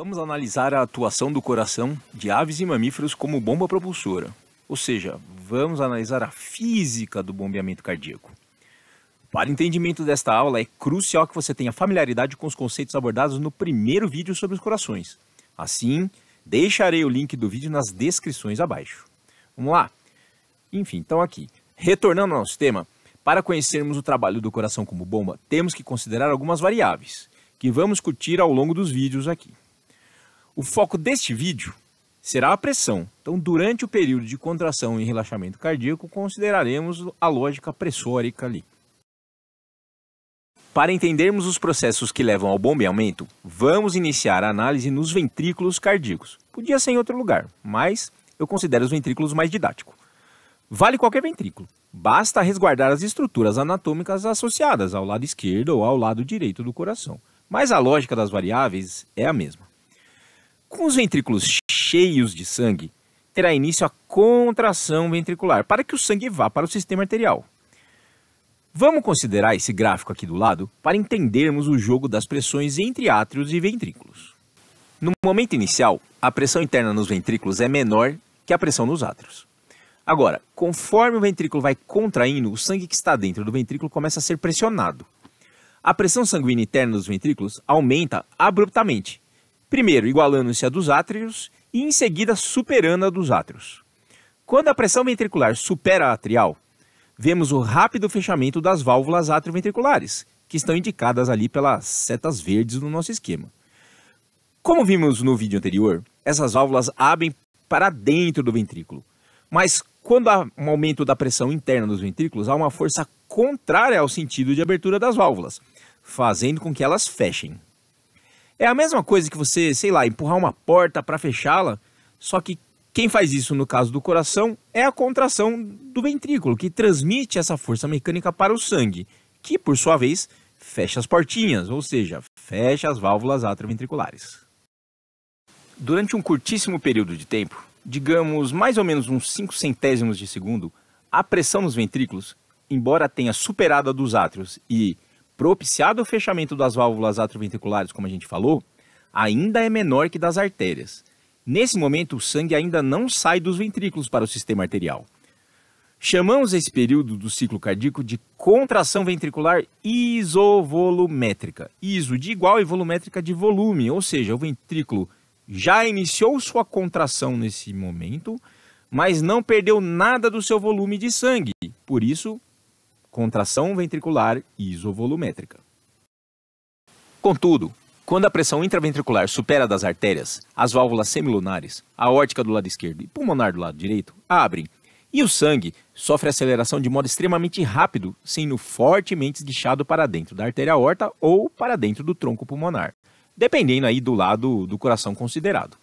Vamos analisar a atuação do coração de aves e mamíferos como bomba propulsora, ou seja, vamos analisar a física do bombeamento cardíaco. Para o entendimento desta aula, é crucial que você tenha familiaridade com os conceitos abordados no primeiro vídeo sobre os corações. Assim, deixarei o link do vídeo nas descrições abaixo. Vamos lá? Enfim, então aqui, retornando ao nosso tema, para conhecermos o trabalho do coração como bomba, temos que considerar algumas variáveis, que vamos discutir ao longo dos vídeos aqui. O foco deste vídeo será a pressão. Então, durante o período de contração e relaxamento cardíaco, consideraremos a lógica pressórica ali. Para entendermos os processos que levam ao bombeamento, vamos iniciar a análise nos ventrículos cardíacos. Podia ser em outro lugar, mas eu considero os ventrículos mais didático. Vale qualquer ventrículo. Basta resguardar as estruturas anatômicas associadas ao lado esquerdo ou ao lado direito do coração. Mas a lógica das variáveis é a mesma. Com os ventrículos cheios de sangue, terá início a contração ventricular para que o sangue vá para o sistema arterial. Vamos considerar esse gráfico aqui do lado para entendermos o jogo das pressões entre átrios e ventrículos. No momento inicial, a pressão interna nos ventrículos é menor que a pressão nos átrios. Agora, conforme o ventrículo vai contraindo, o sangue que está dentro do ventrículo começa a ser pressionado. A pressão sanguínea interna dos ventrículos aumenta abruptamente primeiro igualando-se à dos átrios e em seguida superando a dos átrios. Quando a pressão ventricular supera a atrial, vemos o rápido fechamento das válvulas atrioventriculares, que estão indicadas ali pelas setas verdes no nosso esquema. Como vimos no vídeo anterior, essas válvulas abrem para dentro do ventrículo, mas quando há um aumento da pressão interna dos ventrículos, há uma força contrária ao sentido de abertura das válvulas, fazendo com que elas fechem. É a mesma coisa que você, sei lá, empurrar uma porta para fechá-la, só que quem faz isso no caso do coração é a contração do ventrículo, que transmite essa força mecânica para o sangue, que por sua vez fecha as portinhas, ou seja, fecha as válvulas atrioventriculares. Durante um curtíssimo período de tempo, digamos mais ou menos uns 5 centésimos de segundo, a pressão nos ventrículos, embora tenha superado a dos átrios e propiciado o fechamento das válvulas atrioventriculares, como a gente falou, ainda é menor que das artérias. Nesse momento, o sangue ainda não sai dos ventrículos para o sistema arterial. Chamamos esse período do ciclo cardíaco de contração ventricular isovolumétrica. Iso de igual e volumétrica de volume, ou seja, o ventrículo já iniciou sua contração nesse momento, mas não perdeu nada do seu volume de sangue. Por isso, contração ventricular isovolumétrica. Contudo, quando a pressão intraventricular supera das artérias, as válvulas semilunares, a órtica do lado esquerdo e pulmonar do lado direito abrem e o sangue sofre aceleração de modo extremamente rápido, sendo fortemente esguichado para dentro da artéria aorta ou para dentro do tronco pulmonar, dependendo aí do lado do coração considerado.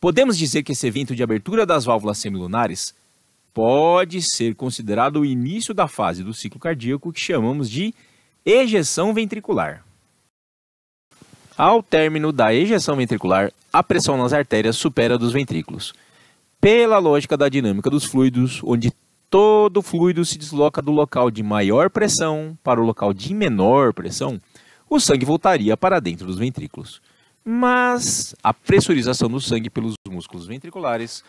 Podemos dizer que esse evento de abertura das válvulas semilunares pode ser considerado o início da fase do ciclo cardíaco que chamamos de ejeção ventricular. Ao término da ejeção ventricular, a pressão nas artérias supera a dos ventrículos. Pela lógica da dinâmica dos fluidos, onde todo fluido se desloca do local de maior pressão para o local de menor pressão, o sangue voltaria para dentro dos ventrículos. Mas a pressurização do sangue pelos músculos ventriculares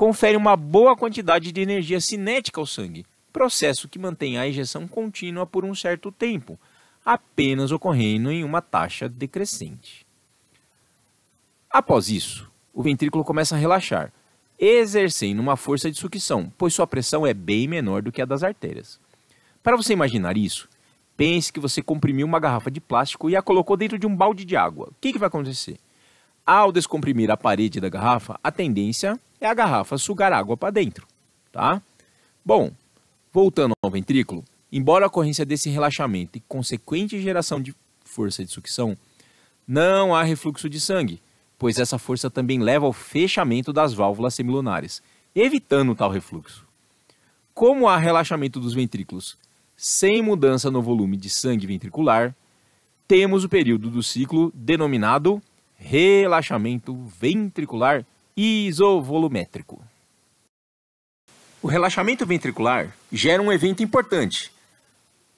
confere uma boa quantidade de energia cinética ao sangue, processo que mantém a ejeção contínua por um certo tempo, apenas ocorrendo em uma taxa decrescente. Após isso, o ventrículo começa a relaxar, exercendo uma força de sucção, pois sua pressão é bem menor do que a das artérias. Para você imaginar isso, pense que você comprimiu uma garrafa de plástico e a colocou dentro de um balde de água. O que, que vai acontecer? Ao descomprimir a parede da garrafa, a tendência é a garrafa sugar água para dentro, tá? Bom, voltando ao ventrículo, embora a ocorrência desse relaxamento e consequente geração de força de sucção, não há refluxo de sangue, pois essa força também leva ao fechamento das válvulas semilunares, evitando tal refluxo. Como há relaxamento dos ventrículos sem mudança no volume de sangue ventricular, temos o período do ciclo denominado relaxamento ventricular isovolumétrico. O relaxamento ventricular gera um evento importante.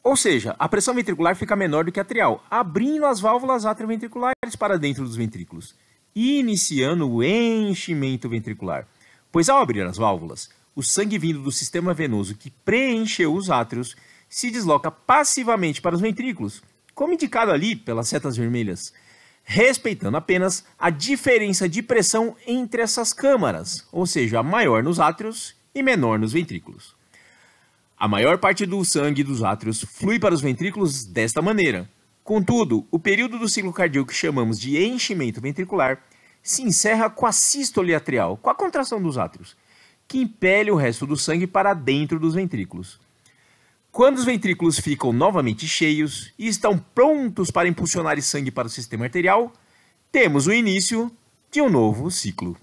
Ou seja, a pressão ventricular fica menor do que a atrial, abrindo as válvulas atrioventriculares para dentro dos ventrículos, iniciando o enchimento ventricular. Pois ao abrir as válvulas, o sangue vindo do sistema venoso que preencheu os átrios se desloca passivamente para os ventrículos, como indicado ali pelas setas vermelhas, respeitando apenas a diferença de pressão entre essas câmaras, ou seja, maior nos átrios e menor nos ventrículos. A maior parte do sangue dos átrios flui para os ventrículos desta maneira. Contudo, o período do ciclo cardíaco que chamamos de enchimento ventricular se encerra com a sístole atrial, com a contração dos átrios, que impele o resto do sangue para dentro dos ventrículos. Quando os ventrículos ficam novamente cheios e estão prontos para impulsionar sangue para o sistema arterial, temos o início de um novo ciclo.